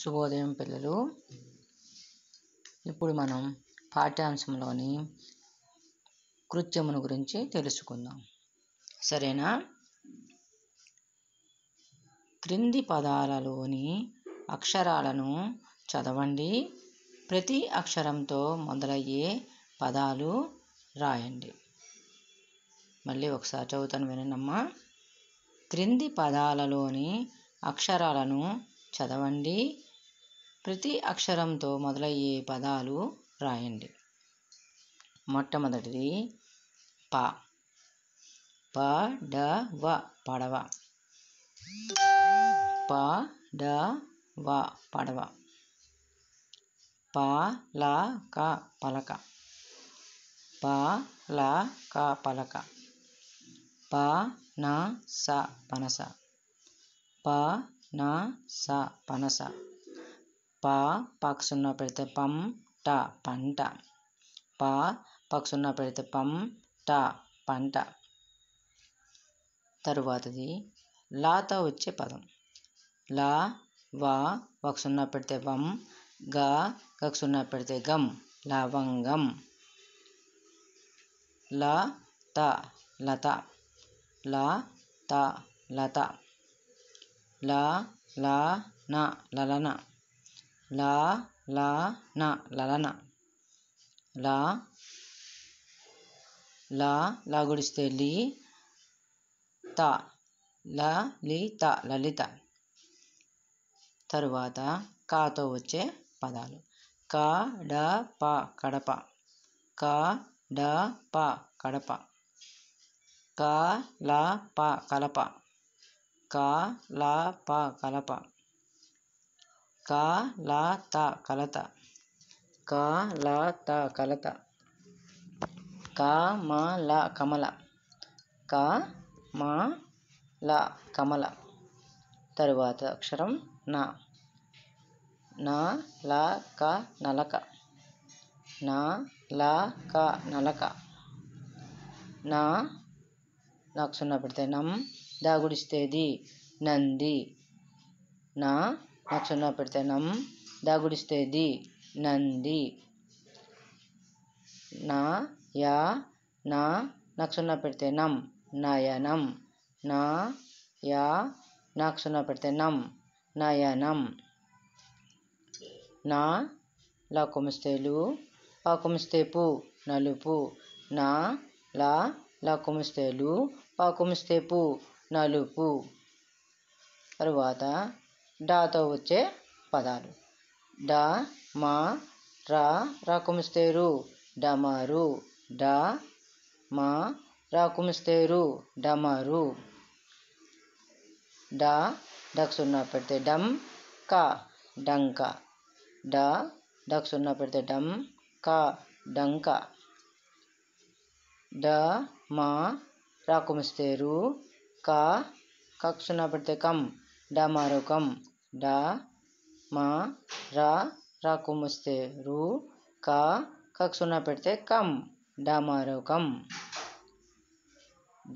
శుభోదయం పిల్లలు ఇప్పుడు మనం పాఠ్యాంశంలోని కృత్యమును గురించి తెలుసుకుందాం సరేనా క్రింది పదాలలోని అక్షరాలను చదవండి ప్రతి అక్షరంతో మొదలయ్యే పదాలు రాయండి మళ్ళీ ఒకసారి చదువుతాను వినమ్మా క్రింది పదాలలోని అక్షరాలను చదవండి ప్రతి అక్షరంతో మొదలయ్యే పదాలు రాయండి మొట్టమొదటిది ప ప డ వ పడవ ప డ వ పడవ ప ల క పలక ప ల క పలక ప న స పనస ప న స పనస ప పాకు సున్న పెడితే పం ట పంట ప పాకు సున్న పెడితే పం ట పంట తరువాతది లాతో వచ్చే పదం లా వా ఒక సున్నా పెడితే వం గా గకు సున్నా పెడితే గం లవంగం ల త లత ల త లత ల ల న లలన లా లా నా లలన లా లా లా గుడిస్తే లీ త లా లీ త లలిత తరువాత కాతో వచ్చే పదాలు కా డ ప కడప కా డ ప కడప కా లా ప కలప కా లా ప కలప క ల త కలత క త కలత క-ల-త క-మ-ల క మా క-మ-ల కమల తరువాత అక్షరం న నా ల క న-ల-క నలక న-ల-క నలక నా నాకు సున్నా పెడితే నం ద నంది నా మక్షణపెడితేనం దాగుడిస్తేది నంది నా యా నా నక్షణపెడితేనం నయనం నా యా నక్షణపెడితేనం నయనం నా లా కుమిస్తేలు పా కుమిస్తేపు నలుపు నా లా లా కుమిస్తేలు పా నలుపు తరువాత డాతో వచ్చే పదాలు డ మా రా రాకుమిస్తేరు డమారు డ మా రాకుమిస్తేరు డమారు డ డక్ ఉన్న పెడితే డమ్ కా డంక డ డక్ పెడితే డమ్ కా డంక డ మా రాకుమిస్తేరు కా కక్ పెడితే కమ్ డమరుకం డ మ ర ర కుముస్తే రు క కకు సున్న పెడితే కం డమరుకం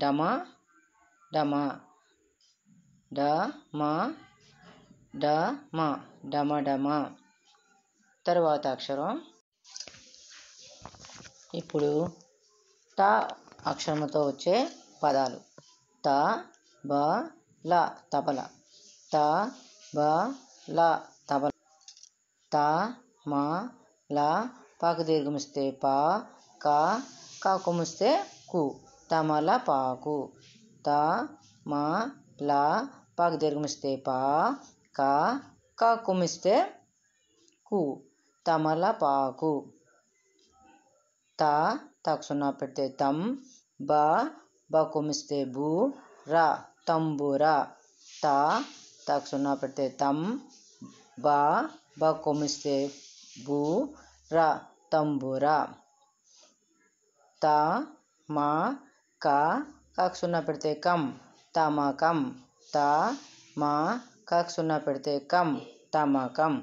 డమ డమ డ మ డ మ డమ డమ తర్వాత అక్షరం ఇప్పుడు ట అక్షరముతో వచ్చే పదాలు త బ ల తబల త బ ల తబల త మ ల పాకు దీర్ఘమిస్తే పా క కాకు ముస్తే కు తమల పాకు త మ ల పాకు దీర్ఘమిస్తే పా క కాకు ముస్తే కు తమల పాకు త తాకు సున్నా పెడితే తమ్ బ బ కుమిస్తే బు ర తంబురా త तक सुनना पड़ते तम बा ब को मिस्ते बू रा तम्बूरा ता मा का काक सुनना पड़ते है कम तामा कम ता मा काक सुनना पड़ते है कम तामा कम